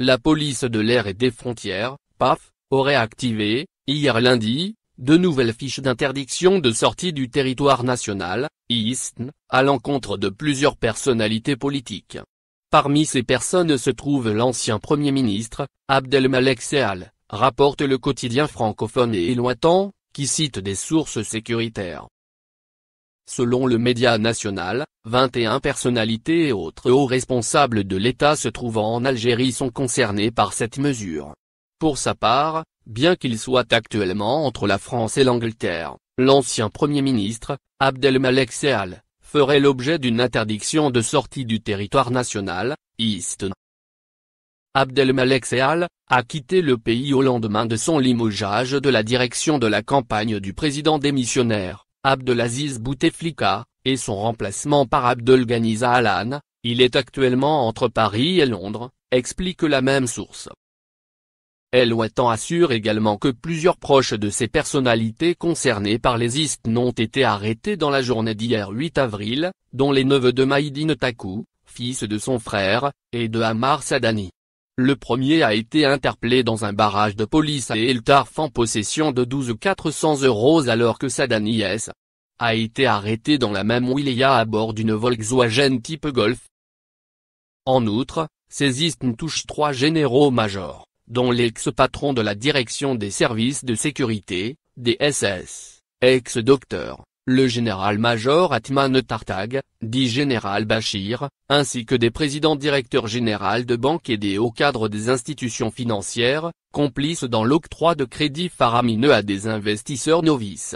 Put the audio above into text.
La police de l'air et des frontières, PAF, aurait activé, hier lundi, de nouvelles fiches d'interdiction de sortie du territoire national, ISN, à l'encontre de plusieurs personnalités politiques. Parmi ces personnes se trouve l'ancien Premier ministre, Abdelmalek Seal, rapporte le quotidien francophone et lointain, qui cite des sources sécuritaires. Selon le média national, 21 personnalités et autres hauts responsables de l'État se trouvant en Algérie sont concernés par cette mesure. Pour sa part, bien qu'il soit actuellement entre la France et l'Angleterre, l'ancien Premier ministre, Abdelmalek Seal, ferait l'objet d'une interdiction de sortie du territoire national, East. Abdelmalek Seal, a quitté le pays au lendemain de son limogeage de la direction de la campagne du président démissionnaire. Abdelaziz Bouteflika, et son remplacement par Abdelganiza Alan, il est actuellement entre Paris et Londres, explique la même source. El Ouattan assure également que plusieurs proches de ces personnalités concernées par les istes n'ont été arrêtés dans la journée d'hier 8 avril, dont les neveux de Maïdine Takou, fils de son frère, et de Hamar Sadani. Le premier a été interpellé dans un barrage de police à Eltarf en possession de 12 400 euros alors que sa a été arrêté dans la même wilaya à bord d'une Volkswagen type Golf. En outre, ces une touchent trois généraux-majors, dont l'ex-patron de la direction des services de sécurité, des SS, ex-docteur, le général-major Atman Tartag, dit général Bachir, ainsi que des présidents directeurs généraux de banques des hauts cadres des institutions financières, complices dans l'octroi de crédits faramineux à des investisseurs novices.